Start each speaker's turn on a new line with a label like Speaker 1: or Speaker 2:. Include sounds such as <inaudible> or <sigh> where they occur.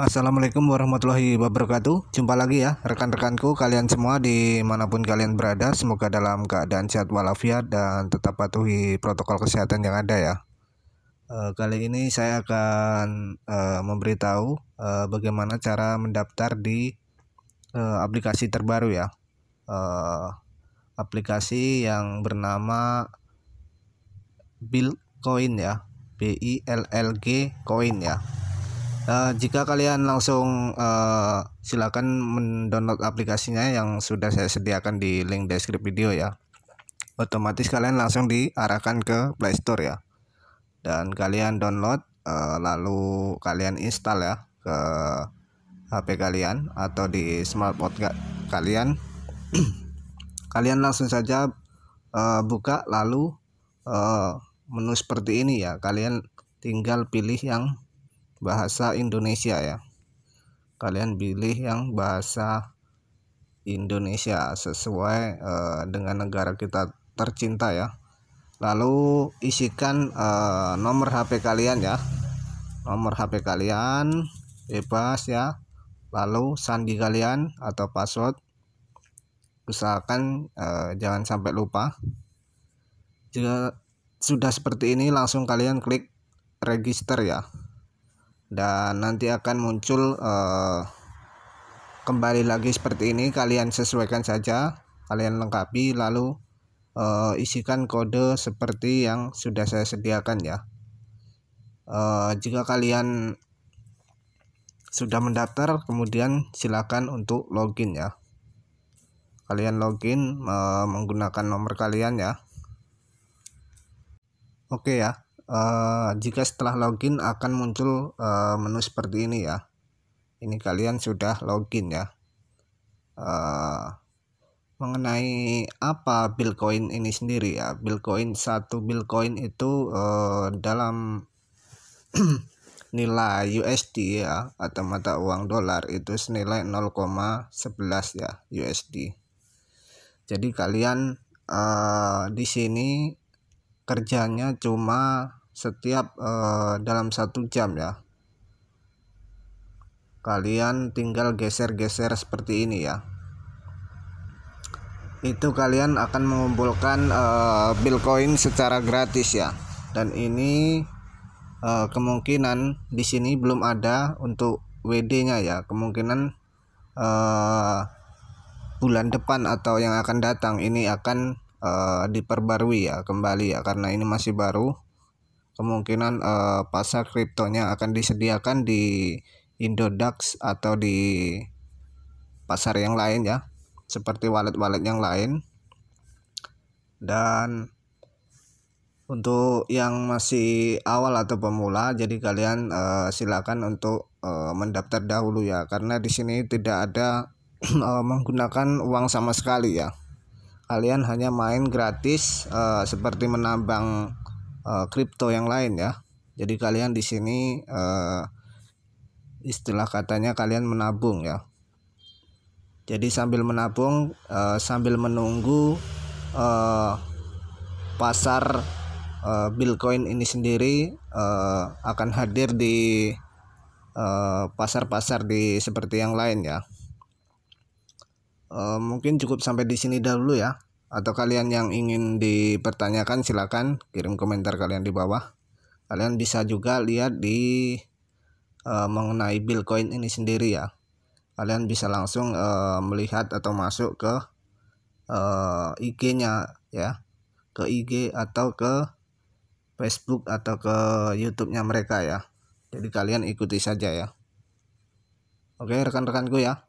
Speaker 1: Assalamualaikum warahmatullahi wabarakatuh Jumpa lagi ya rekan-rekanku kalian semua dimanapun kalian berada Semoga dalam keadaan sehat walafiat dan tetap patuhi protokol kesehatan yang ada ya eh, Kali ini saya akan eh, memberitahu eh, bagaimana cara mendaftar di aplikasi terbaru ya Aplikasi yang bernama Ya. coin ya BILLG coin ya uh, eh, jika kalian langsung uh, silakan mendownload aplikasinya yang sudah saya sediakan di link deskripsi video ya otomatis kalian langsung diarahkan ke Play Store ya dan kalian download uh, lalu kalian install ya ke HP kalian atau di smartphone kalian <clears throat> kalian langsung saja uh, buka lalu uh, menu seperti ini ya kalian tinggal pilih yang bahasa Indonesia ya kalian pilih yang bahasa Indonesia sesuai uh, dengan negara kita tercinta ya lalu isikan uh, nomor HP kalian ya nomor HP kalian bebas ya lalu sandi kalian atau password usahakan uh, jangan sampai lupa juga sudah seperti ini langsung kalian klik register ya dan nanti akan muncul uh, kembali lagi seperti ini kalian sesuaikan saja kalian lengkapi lalu uh, isikan kode seperti yang sudah saya sediakan ya uh, jika kalian sudah mendaftar kemudian silakan untuk login ya kalian login uh, menggunakan nomor kalian ya Oke okay ya. Uh, jika setelah login akan muncul uh, menu seperti ini ya. Ini kalian sudah login ya. Uh, mengenai apa Bitcoin ini sendiri ya. Bitcoin satu Bitcoin itu uh, dalam <clears throat> nilai USD ya atau mata uang dolar itu senilai 0,11 ya USD. Jadi kalian uh, di sini kerjanya cuma setiap uh, dalam satu jam ya kalian tinggal geser-geser seperti ini ya itu kalian akan mengumpulkan uh, eh, Bitcoin secara gratis ya dan ini uh, kemungkinan di sini belum ada untuk WD nya ya kemungkinan uh, bulan depan atau yang akan datang ini akan uh, diperbarui ya kembali ya karena ini masih baru kemungkinan uh, pasar kriptonya akan disediakan di Indodax atau di pasar yang lain ya seperti wallet-wallet yang lain dan untuk yang masih awal atau pemula jadi kalian uh, silakan untuk uh, mendaftar dahulu ya karena di sini tidak ada uh, <clears throat> menggunakan uang sama sekali ya kalian hanya main gratis uh, seperti menambang eh, kripto uh, yang lain ya. Jadi kalian di sini uh, istilah katanya kalian menabung ya. Jadi sambil menabung uh, sambil menunggu uh, pasar uh, Bitcoin ini sendiri uh, akan hadir di pasar-pasar uh, di seperti yang lain ya uh, mungkin cukup sampai di sini dahulu ya atau kalian yang ingin dipertanyakan silakan kirim komentar kalian di bawah kalian bisa juga lihat di uh, mengenai Bitcoin ini sendiri ya kalian bisa langsung uh, melihat atau masuk ke uh, IG-nya ya ke IG atau ke Facebook atau ke YouTube-nya mereka ya jadi kalian ikuti saja ya oke rekan-rekanku ya